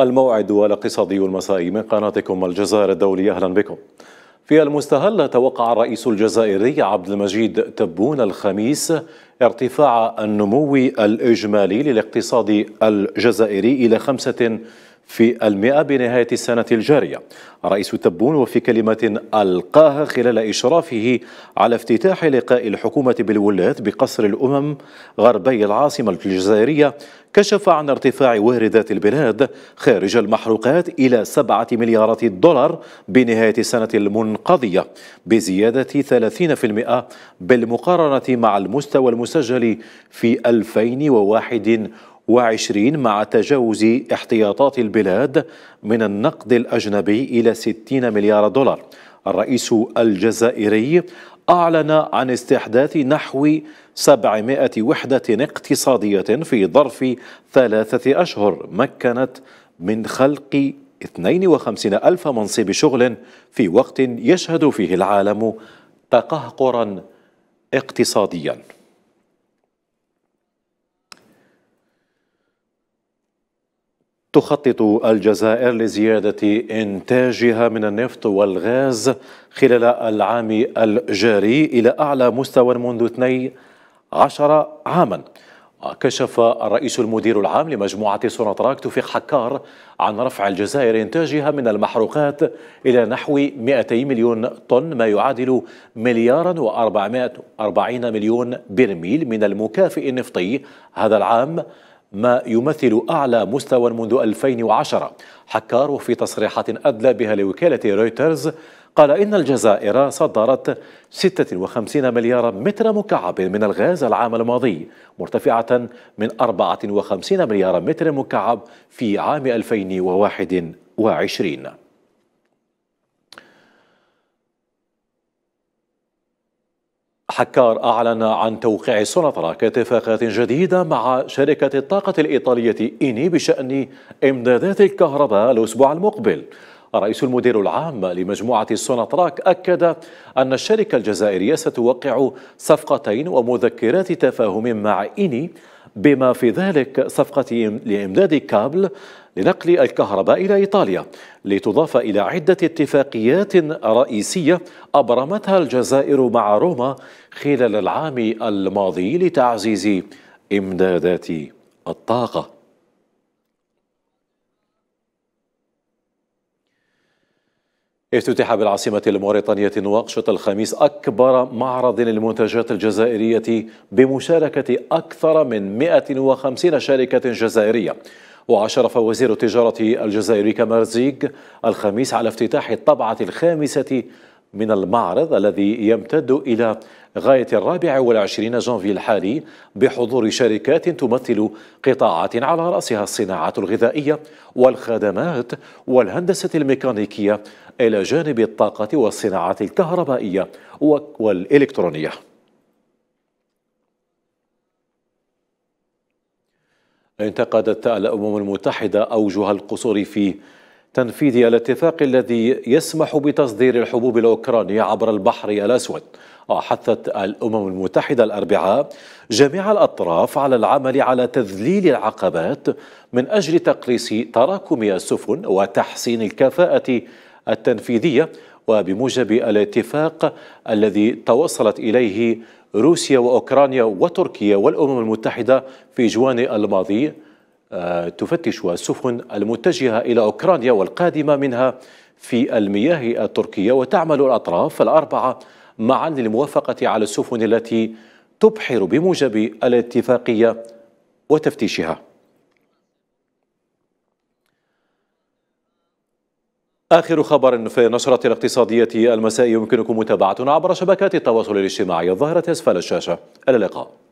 الموعد والاقتصادي المسائي من قناتكم الجزائر الدولية أهلا بكم في المستهل توقع الرئيس الجزائري عبد المجيد تبون الخميس ارتفاع النمو الإجمالي للاقتصاد الجزائري إلى خمسة في المئة بنهاية السنة الجارية رئيس تبون وفي كلمة ألقاها خلال إشرافه على افتتاح لقاء الحكومة بالولاة بقصر الأمم غربي العاصمة الجزائرية كشف عن ارتفاع واردات البلاد خارج المحروقات إلى سبعة مليارات دولار بنهاية السنة المنقضية بزيادة 30% بالمقارنة مع المستوى المسجل في 2021 وعشرين مع تجاوز احتياطات البلاد من النقد الأجنبي إلى 60 مليار دولار الرئيس الجزائري أعلن عن استحداث نحو 700 وحدة اقتصادية في ظرف ثلاثة أشهر مكنت من خلق 52 ألف منصب شغل في وقت يشهد فيه العالم تقهقرا اقتصاديا تخطط الجزائر لزيادة إنتاجها من النفط والغاز خلال العام الجاري إلى أعلى مستوى منذ 12 عاما وكشف الرئيس المدير العام لمجموعة سوناتراك توفيق حكار عن رفع الجزائر إنتاجها من المحروقات إلى نحو 200 مليون طن ما يعادل مليارا و440 مليون برميل من المكافئ النفطي هذا العام ما يمثل أعلى مستوى منذ 2010 حكار في تصريحات أدلى بها لوكالة رويترز قال إن الجزائر صدرت 56 مليار متر مكعب من الغاز العام الماضي مرتفعة من 54 مليار متر مكعب في عام 2021 حكار أعلن عن توقيع سنطرة اتفاقات جديدة مع شركة الطاقة الإيطالية إيني بشأن إمدادات الكهرباء الأسبوع المقبل رئيس المدير العام لمجموعة السوناتراك أكد أن الشركة الجزائرية ستوقع صفقتين ومذكرات تفاهم مع إيني بما في ذلك صفقة لإمداد كابل لنقل الكهرباء إلى إيطاليا لتضاف إلى عدة اتفاقيات رئيسية أبرمتها الجزائر مع روما خلال العام الماضي لتعزيز إمدادات الطاقة افتتح بالعاصمة الموريتانية نواقشط الخميس أكبر معرض للمنتجات الجزائرية بمشاركة أكثر من 150 شركة جزائرية وعشرف وزير التجارة الجزائري كمال الخميس على افتتاح الطبعة الخامسة من المعرض الذي يمتد إلى غاية الرابع والعشرين جانفي الحالي بحضور شركات تمثل قطاعات على رأسها الصناعات الغذائية والخدمات والهندسة الميكانيكية إلى جانب الطاقة والصناعات الكهربائية والإلكترونية انتقدت الأمم المتحدة أوجه القصور في تنفيذ الاتفاق الذي يسمح بتصدير الحبوب الأوكرانية عبر البحر الأسود وحثت الأمم المتحدة الأربعاء جميع الأطراف على العمل على تذليل العقبات من أجل تقليص تراكم السفن وتحسين الكفاءة التنفيذية وبموجب الاتفاق الذي توصلت إليه روسيا وأوكرانيا وتركيا والأمم المتحدة في جوان الماضي آه، تفتش السفن المتجهة إلى أوكرانيا والقادمة منها في المياه التركية وتعمل الأطراف الأربعة معا للموافقة على السفن التي تبحر بموجب الاتفاقية وتفتيشها آخر خبر في نشرة الاقتصادية المساء يمكنكم متابعتنا عبر شبكات التواصل الاجتماعي الظاهرة أسفل الشاشة إلى اللقاء